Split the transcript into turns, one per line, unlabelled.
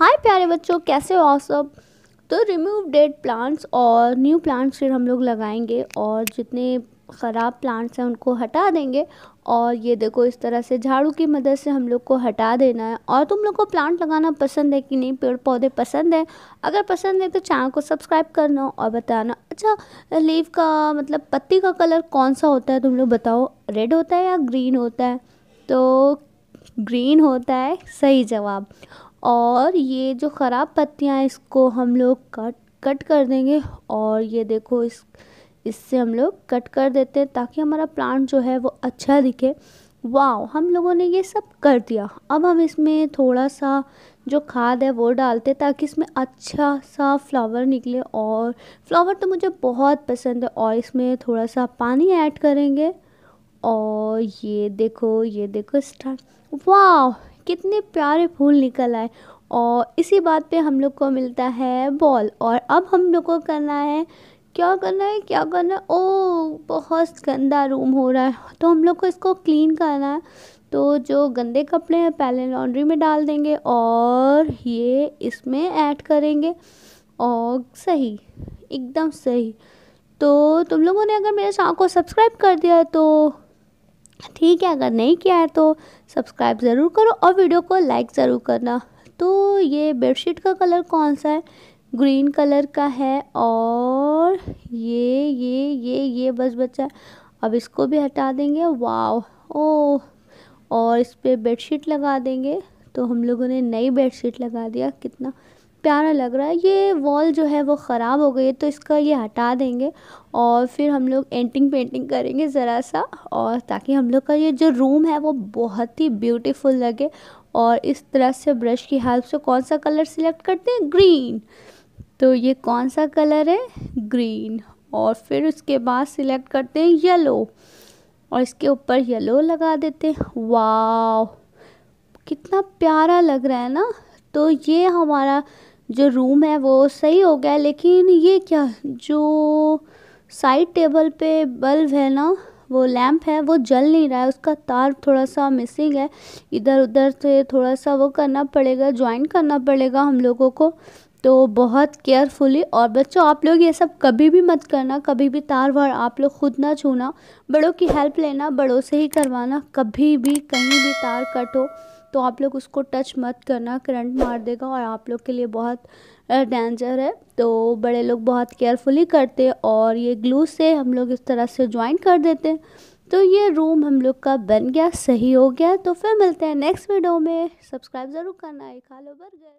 हाय प्यारे बच्चों कैसे हो आप सब तो रिमूव डेड प्लांट्स और न्यू प्लांट्स फिर हम लोग लगाएंगे और जितने ख़राब प्लांट्स हैं उनको हटा देंगे और ये देखो इस तरह से झाड़ू की मदद से हम लोग को हटा देना है और तुम लोग को प्लांट लगाना पसंद है कि नहीं पेड़ पौधे पसंद है अगर पसंद है तो चैनल को सब्सक्राइब करना और बताना अच्छा लीव का मतलब पत्ती का कलर कौन सा होता है तुम लोग बताओ रेड होता है या ग्रीन होता है तो ग्रीन होता है सही जवाब और ये जो ख़राब पत्तियाँ हैं इसको हम लोग कट कट कर देंगे और ये देखो इस इससे हम लोग कट कर देते हैं ताकि हमारा प्लांट जो है वो अच्छा दिखे वाओ हम लोगों ने ये सब कर दिया अब हम इसमें थोड़ा सा जो खाद है वो डालते ताकि इसमें अच्छा सा फ्लावर निकले और फ्लावर तो मुझे बहुत पसंद है और इसमें थोड़ा सा पानी ऐड करेंगे और ये देखो ये देखो स्टार्ट वाह कितने प्यारे फूल निकल आए और इसी बात पे हम लोग को मिलता है बॉल और अब हम लोग को करना है क्या करना है क्या करना है ओ बहुत गंदा रूम हो रहा है तो हम लोग को इसको क्लीन करना है तो जो गंदे कपड़े हैं पहले लॉन्ड्री में डाल देंगे और ये इसमें ऐड करेंगे और सही एकदम सही तो तुम लोगों ने अगर मेरे चैनल को सब्सक्राइब कर दिया तो ठीक है अगर नहीं किया है तो सब्सक्राइब ज़रूर करो और वीडियो को लाइक ज़रूर करना तो ये बेडशीट का कलर कौन सा है ग्रीन कलर का है और ये ये ये ये बस बचा अब इसको भी हटा देंगे वाव ओ और इस पर बेड लगा देंगे तो हम लोगों ने नई बेडशीट लगा दिया कितना प्यारा लग रहा है ये वॉल जो है वो ख़राब हो गई है तो इसका ये हटा देंगे और फिर हम लोग एंटिंग पेंटिंग करेंगे ज़रा सा और ताकि हम लोग का ये जो रूम है वो बहुत ही ब्यूटीफुल लगे और इस तरह से ब्रश की हेल्प से कौन सा कलर सिलेक्ट करते हैं ग्रीन तो ये कौन सा कलर है ग्रीन और फिर उसके बाद सिलेक्ट करते हैं येलो और इसके ऊपर येलो लगा देते हैं वाह कितना प्यारा लग रहा है ना तो ये हमारा जो रूम है वो सही हो गया लेकिन ये क्या जो साइड टेबल पे बल्ब है ना वो लैंप है वो जल नहीं रहा है उसका तार थोड़ा सा मिसिंग है इधर उधर से थोड़ा सा वो करना पड़ेगा ज्वाइन करना पड़ेगा हम लोगों को तो बहुत केयरफुली और बच्चों आप लोग ये सब कभी भी मत करना कभी भी तार वार आप लोग खुद ना छूना बड़ों की हेल्प लेना बड़ों से ही करवाना कभी भी कहीं भी तार कट हो तो आप लोग उसको टच मत करना करंट मार देगा और आप लोग के लिए बहुत डेंजर है तो बड़े लोग बहुत केयरफुली करते और ये ग्लू से हम लोग इस तरह से ज्वाइन कर देते हैं तो ये रूम हम लोग का बन गया सही हो गया तो फिर मिलते हैं नेक्स्ट वीडियो में सब्सक्राइब ज़रूर करना एक हालो बर्गर